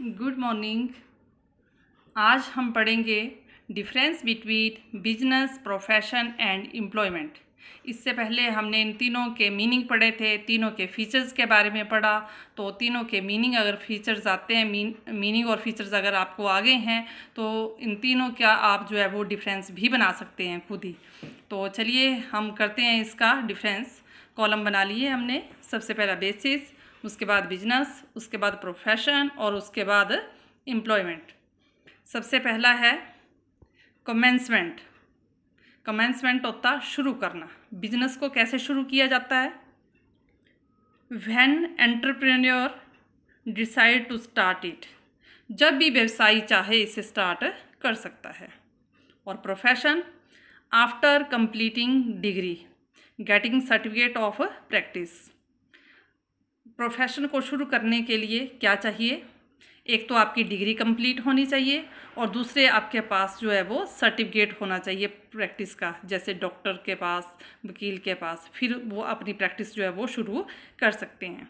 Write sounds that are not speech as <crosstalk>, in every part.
good morning आज हम पढ़ेंगे difference between business profession and employment इससे पहले हमने इन तीनों के मीनिंग पढ़े थे तीनों के फीचर्स के बारे में पढ़ा तो तीनों के मीनिंग अगर फीचर्स आते हैं मीन मीनिंग और फीचर्स अगर आपको आगे हैं तो इन तीनों का आप जो है वो डिफरेंस भी बना सकते हैं खुद ही तो चलिए हम करते हैं इसका डिफरेंस कॉलम बना लिए हमने सबसे पहला बेसिस उसके बाद बिजनेस उसके बाद प्रोफेशन और उसके बाद एम्प्लॉयमेंट सबसे पहला है कमेंसमेंट कमेंसमेंट होता शुरू करना बिजनेस को कैसे शुरू किया जाता है when entrepreneur decide to start it जब भी व्यवसायी चाहे इसे स्टार्ट कर सकता है और profession after completing degree getting certificate of practice profession को शुरू करने के लिए क्या चाहिए एक तो आपकी डिग्री कंप्लीट होनी चाहिए और दूसरे आपके पास जो है वो सर्टिफिकेट होना चाहिए प्रैक्टिस का जैसे डॉक्टर के पास वकील के पास फिर वो अपनी प्रैक्टिस जो है वो शुरू कर सकते हैं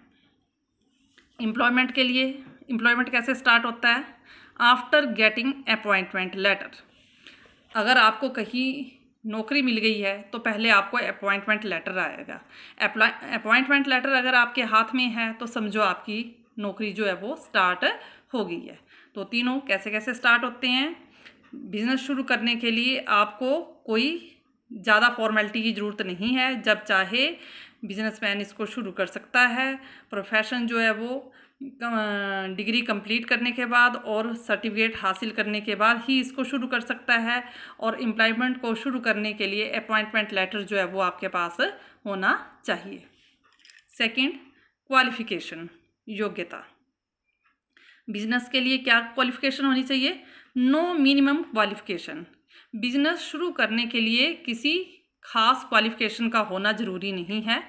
एम्प्लॉयमेंट के लिए एम्प्लॉयमेंट कैसे स्टार्ट होता है आफ्टर गेटिंग अपॉइंटमेंट लेटर अगर आपको कहीं नौकरी मिल गई है तो पहले आपको अपॉइंटमेंट लेटर आएगा अपॉइंटमेंट लेटर अगर आपके हाथ में है तो समझो आपकी नौकरी जो है वो स्टार्ट हो गई है तो तीनों कैसे कैसे स्टार्ट होते हैं बिज़नेस शुरू करने के लिए आपको कोई ज़्यादा फॉर्मेलिटी की ज़रूरत नहीं है जब चाहे बिजनेसमैन इसको शुरू कर सकता है प्रोफेशन जो है वो डिग्री कंप्लीट करने के बाद और सर्टिफिकेट हासिल करने के बाद ही इसको शुरू कर सकता है और एम्प्लॉयमेंट को शुरू करने के लिए अपॉइंटमेंट लेटर जो है वो आपके पास होना चाहिए सेकंड क्वालिफिकेशन योग्यता बिजनेस के लिए क्या क्वालिफिकेशन होनी चाहिए नो मिनिमम क्वालिफिकेशन बिजनेस शुरू करने के लिए किसी खास क्वालिफिकेशन का होना ज़रूरी नहीं है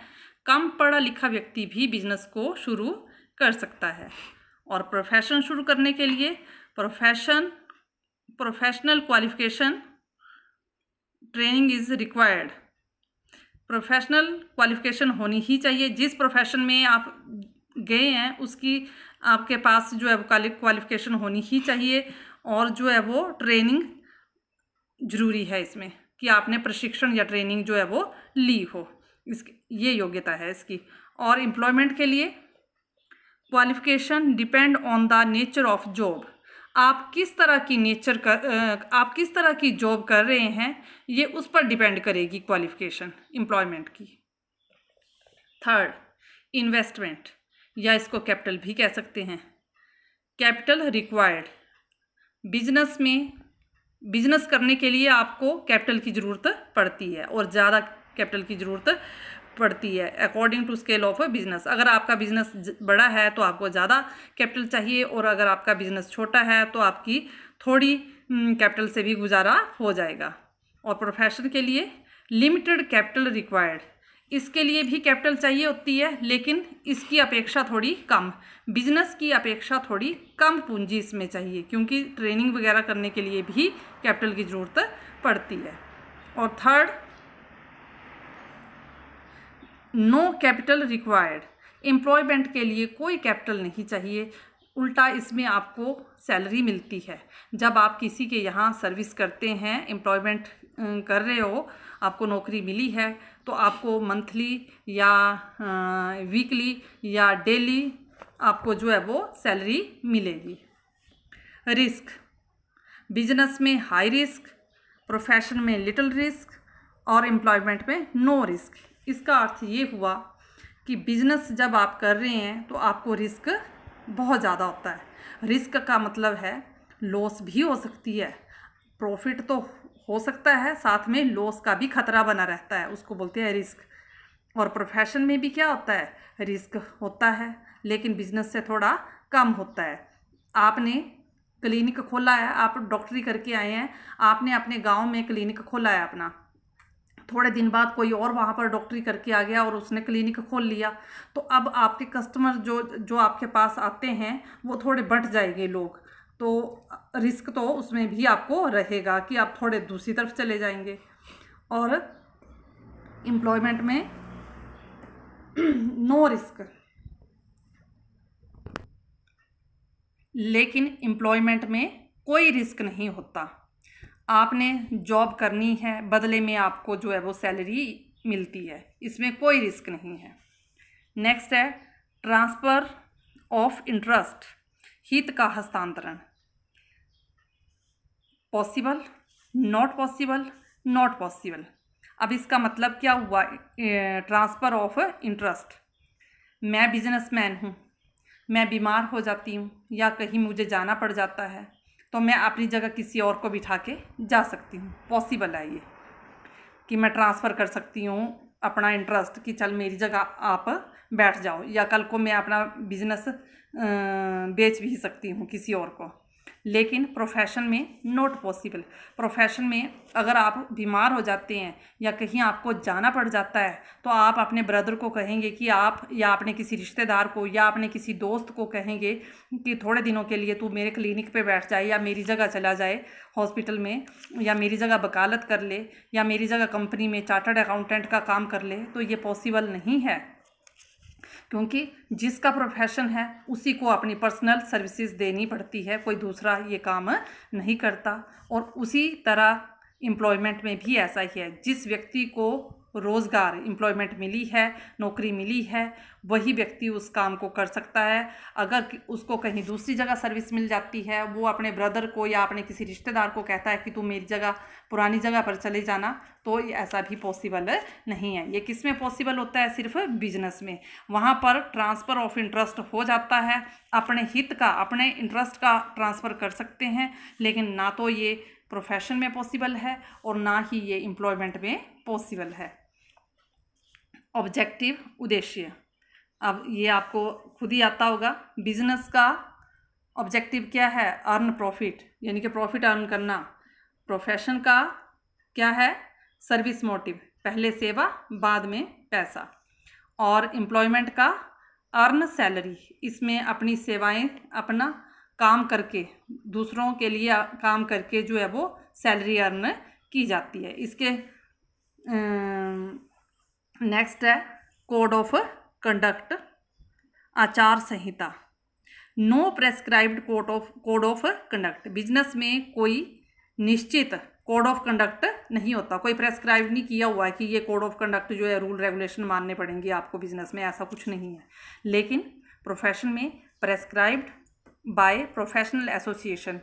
कम पढ़ा लिखा व्यक्ति भी बिजनेस को शुरू कर सकता है और प्रोफेशन शुरू करने के लिए profession professional qualification training is required professional qualification होनी ही चाहिए जिस प्रोफेशन में आप गए हैं उसकी आपके पास जो है वो क्वालिफिकेशन होनी ही चाहिए और जो है वो ट्रेनिंग ज़रूरी है इसमें कि आपने प्रशिक्षण या ट्रेनिंग जो है वो ली हो इसकी ये योग्यता है इसकी और एम्प्लॉयमेंट के लिए qualification depend on the nature of job आप किस तरह की नेचर कर आप किस तरह की जॉब कर रहे हैं ये उस पर डिपेंड करेगी क्वालिफिकेशन एम्प्लॉयमेंट की थर्ड इन्वेस्टमेंट या इसको कैपिटल भी कह सकते हैं कैपिटल रिक्वायर्ड बिजनेस में बिजनेस करने के लिए आपको कैपिटल की ज़रूरत पड़ती है और ज़्यादा कैपिटल की ज़रूरत पड़ती है according to scale of business अगर आपका बिजनेस बड़ा है तो आपको ज़्यादा कैपिटल चाहिए और अगर आपका बिजनेस छोटा है तो आपकी थोड़ी कैपिटल से भी गुजारा हो जाएगा और प्रोफेशन के लिए लिमिटेड कैपिटल रिक्वायर्ड इसके लिए भी कैपिटल चाहिए होती है लेकिन इसकी अपेक्षा थोड़ी कम बिजनेस की अपेक्षा थोड़ी कम पूंजी इसमें चाहिए क्योंकि ट्रेनिंग वगैरह करने के लिए भी कैपिटल की ज़रूरत पड़ती है और third no capital required employment के लिए कोई कैपिटल नहीं चाहिए उल्टा इसमें आपको सैलरी मिलती है जब आप किसी के यहाँ सर्विस करते हैं एम्प्लॉयमेंट कर रहे हो आपको नौकरी मिली है तो आपको मंथली या वीकली या डेली आपको जो है वो सैलरी मिलेगी रिस्क बिजनेस में हाई रिस्क प्रोफेशन में लिटिल रिस्क और एम्प्लॉयमेंट में नो रिस्क इसका अर्थ ये हुआ कि बिजनेस जब आप कर रहे हैं तो आपको रिस्क बहुत ज़्यादा होता है रिस्क का मतलब है लॉस भी हो सकती है प्रॉफिट तो हो सकता है साथ में लॉस का भी खतरा बना रहता है उसको बोलते हैं रिस्क और प्रोफेशन में भी क्या होता है रिस्क होता है लेकिन बिजनेस से थोड़ा कम होता है आपने क्लिनिक खोला है आप डॉक्टरी करके आए हैं आपने अपने गांव में क्लिनिक खोला है अपना थोड़े दिन बाद कोई और वहाँ पर डॉक्टरी करके आ गया और उसने क्लिनिक खोल लिया तो अब आपके कस्टमर जो जो आपके पास आते हैं वो थोड़े बढ़ जाएंगे लोग तो रिस्क तो उसमें भी आपको रहेगा कि आप थोड़े दूसरी तरफ चले जाएंगे और एम्प्लॉयमेंट में नो <clears throat> रिस्क लेकिन एम्प्लॉयमेंट में कोई रिस्क नहीं होता आपने जॉब करनी है बदले में आपको जो है वो सैलरी मिलती है इसमें कोई रिस्क नहीं है नेक्स्ट है ट्रांसफ़र ऑफ इंटरेस्ट हित का हस्तांतरण possible not possible not possible अब इसका मतलब क्या हुआ ट्रांसफ़र ऑफ इंटरेस्ट मैं बिजनेसमैन हूँ मैं बीमार हो जाती हूँ या कहीं मुझे जाना पड़ जाता है तो मैं अपनी जगह किसी और को बिठा के जा सकती हूँ पॉसिबल है ये कि मैं ट्रांसफ़र कर सकती हूँ अपना इंटरेस्ट कि चल मेरी जगह आप बैठ जाओ या कल को मैं अपना बिजनेस बेच भी सकती हूँ किसी और को लेकिन प्रोफेशन में नॉट पॉसिबल प्रोफेशन में अगर आप बीमार हो जाते हैं या कहीं आपको जाना पड़ जाता है तो आप अपने ब्रदर को कहेंगे कि आप या अपने किसी रिश्तेदार को या अपने किसी दोस्त को कहेंगे कि थोड़े दिनों के लिए तू मेरे क्लिनिक पे बैठ जाए या मेरी जगह चला जाए हॉस्पिटल में या मेरी जगह वकालत कर ले या मेरी जगह कंपनी में चार्टर्ड अकाउंटेंट का काम कर ले तो ये पॉसिबल नहीं है क्योंकि जिसका प्रोफेशन है उसी को अपनी पर्सनल सर्विसेज देनी पड़ती है कोई दूसरा ये काम नहीं करता और उसी तरह एम्प्लॉयमेंट में भी ऐसा ही है जिस व्यक्ति को रोज़गार एम्प्लॉयमेंट मिली है नौकरी मिली है वही व्यक्ति उस काम को कर सकता है अगर उसको कहीं दूसरी जगह सर्विस मिल जाती है वो अपने ब्रदर को या अपने किसी रिश्तेदार को कहता है कि तू मेरी जगह पुरानी जगह पर चले जाना तो ऐसा भी पॉसिबल नहीं है ये किस में पॉसिबल होता है सिर्फ बिजनेस में वहाँ पर ट्रांसफ़र ऑफ इंटरेस्ट हो जाता है अपने हित का अपने इंटरेस्ट का ट्रांसफ़र कर सकते हैं लेकिन ना तो ये प्रोफेशन में पॉसिबल है और ना ही ये एम्प्लॉयमेंट में पॉसिबल है ऑब्जेक्टिव उद्देश्य अब ये आपको खुद ही आता होगा बिजनेस का ऑब्जेक्टिव क्या है अर्न प्रॉफिट यानी कि प्रॉफिट अर्न करना प्रोफेशन का क्या है सर्विस मोटिव पहले सेवा बाद में पैसा और एम्प्लॉयमेंट का अर्न सैलरी इसमें अपनी सेवाएं अपना काम करके दूसरों के लिए काम करके जो है वो सैलरी अर्न की जाती है इसके नेक्स्ट है कोड ऑफ कंडक्ट आचार संहिता no prescribed code of code of conduct business में कोई निश्चित कोड ऑफ कंडक्ट नहीं होता कोई प्रेस्क्राइब नहीं किया हुआ है कि ये कोड ऑफ कंडक्ट जो है रूल रेगुलेशन मानने पड़ेंगे आपको बिजनेस में ऐसा कुछ नहीं है लेकिन प्रोफेशन में प्रेस्क्राइब्ड बाय प्रोफेशनल एसोसिएशन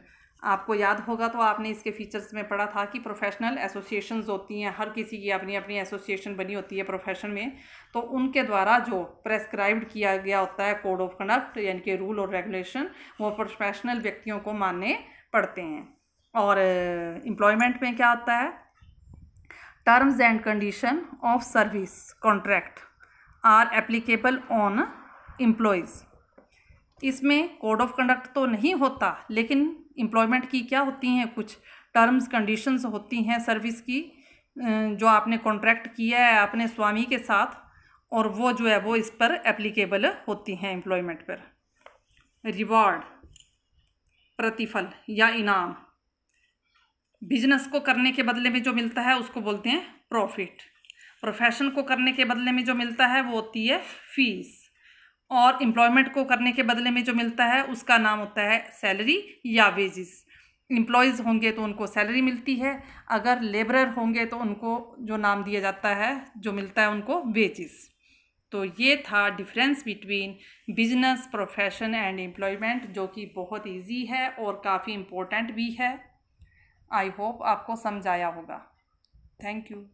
आपको याद होगा तो आपने इसके फीचर्स में पढ़ा था कि प्रोफेशनल एसोसिएशन होती हैं हर किसी की अपनी अपनी एसोसिएशन बनी होती है प्रोफेशन में तो उनके द्वारा जो प्रेस्क्राइब्ड किया गया होता है कोड ऑफ कंडक्ट यानी कि रूल और रेगुलेशन वो प्रोफेशनल व्यक्तियों को मानने पड़ते हैं और एम्प्लॉयमेंट में क्या आता है terms and condition of service contract are applicable on employees इसमें कोड ऑफ कंडक्ट तो नहीं होता लेकिन एम्प्लॉयमेंट की क्या होती हैं कुछ टर्म्स कंडीशंस होती हैं सर्विस की जो आपने कॉन्ट्रैक्ट किया है अपने स्वामी के साथ और वो जो है वो इस पर एप्लीकेबल होती हैं एम्प्लॉयमेंट पर रिवॉर्ड प्रतिफल या इनाम बिजनेस को करने के बदले में जो मिलता है उसको बोलते हैं प्रॉफिट प्रोफेशन को करने के बदले में जो मिलता है वो होती है फीस और एम्प्लॉयमेंट को करने के बदले में जो मिलता है उसका नाम होता है सैलरी या वेजेस एम्प्लॉयज़ होंगे तो उनको सैलरी मिलती है अगर लेबरर होंगे तो उनको जो नाम दिया जाता है जो मिलता है उनको वेजेस तो ये था difference between business profession and employment जो कि बहुत इजी है और काफ़ी इम्पोर्टेंट भी है आई होप आपको समझाया होगा थैंक यू